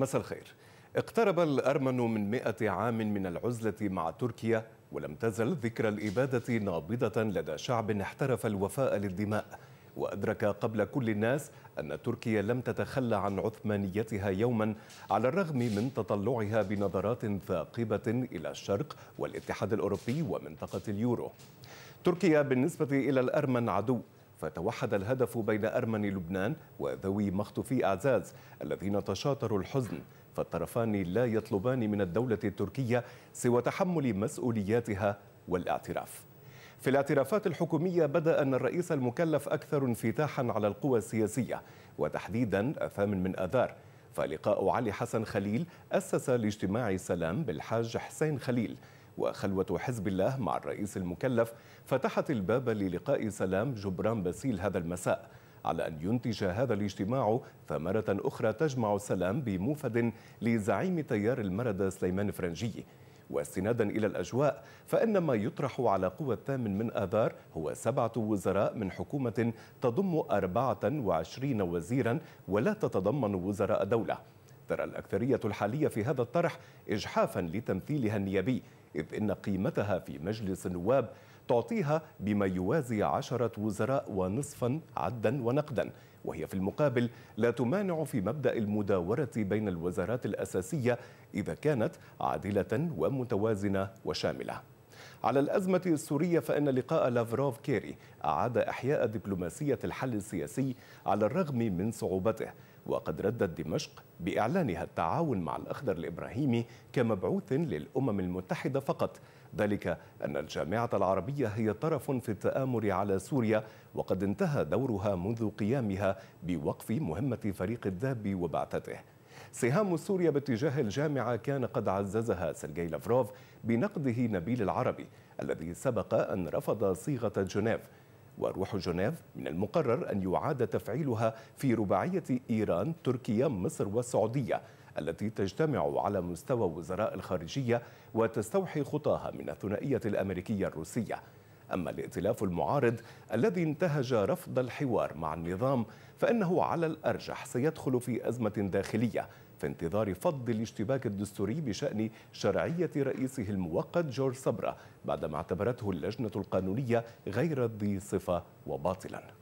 مساء الخير اقترب الأرمن من مئة عام من العزلة مع تركيا ولم تزل ذكرى الإبادة نابضة لدى شعب احترف الوفاء للدماء وأدرك قبل كل الناس أن تركيا لم تتخلى عن عثمانيتها يوما على الرغم من تطلعها بنظرات ثاقبة إلى الشرق والاتحاد الأوروبي ومنطقة اليورو تركيا بالنسبة إلى الأرمن عدو فتوحد الهدف بين أرمن لبنان وذوي مخطوفي أعزاز الذين تشاطروا الحزن فالطرفان لا يطلبان من الدولة التركية سوى تحمل مسؤولياتها والاعتراف في الاعترافات الحكومية بدا أن الرئيس المكلف أكثر انفتاحا على القوى السياسية وتحديدا الثامن من آذار فلقاء علي حسن خليل أسس لاجتماع السلام بالحاج حسين خليل وخلوة حزب الله مع الرئيس المكلف فتحت الباب للقاء سلام جبران باسيل هذا المساء على أن ينتج هذا الاجتماع ثمرة أخرى تجمع سلام بموفد لزعيم تيار المرد سليمان فرنجي واستنادا إلى الأجواء فإن ما يطرح على قوى الثامن من آذار هو سبعة وزراء من حكومة تضم 24 وزيرا ولا تتضمن وزراء دولة ترى الأكثرية الحالية في هذا الطرح إجحافا لتمثيلها النيابي إذ إن قيمتها في مجلس النواب تعطيها بما يوازي عشرة وزراء ونصفا عدا ونقدا وهي في المقابل لا تمانع في مبدأ المداورة بين الوزارات الأساسية إذا كانت عادلة ومتوازنة وشاملة على الأزمة السورية فإن لقاء لافروف كيري أعاد إحياء دبلوماسية الحل السياسي على الرغم من صعوبته وقد ردت دمشق بإعلانها التعاون مع الأخضر الإبراهيمي كمبعوث للأمم المتحدة فقط ذلك أن الجامعة العربية هي طرف في التآمر على سوريا وقد انتهى دورها منذ قيامها بوقف مهمة فريق الذهب وبعثته سهام سوريا باتجاه الجامعة كان قد عززها سيرجي لافروف بنقده نبيل العربي الذي سبق أن رفض صيغة جنيف وروح جنيف من المقرر أن يعاد تفعيلها في رباعية إيران تركيا مصر والسعودية التي تجتمع على مستوى وزراء الخارجية وتستوحي خطاها من الثنائية الأمريكية الروسية أما الائتلاف المعارض الذي انتهج رفض الحوار مع النظام فإنه على الأرجح سيدخل في أزمة داخلية في انتظار فض الاشتباك الدستوري بشأن شرعية رئيسه المؤقت جورج صبرة بعدما اعتبرته اللجنة القانونية غير ذي صفة وباطلاً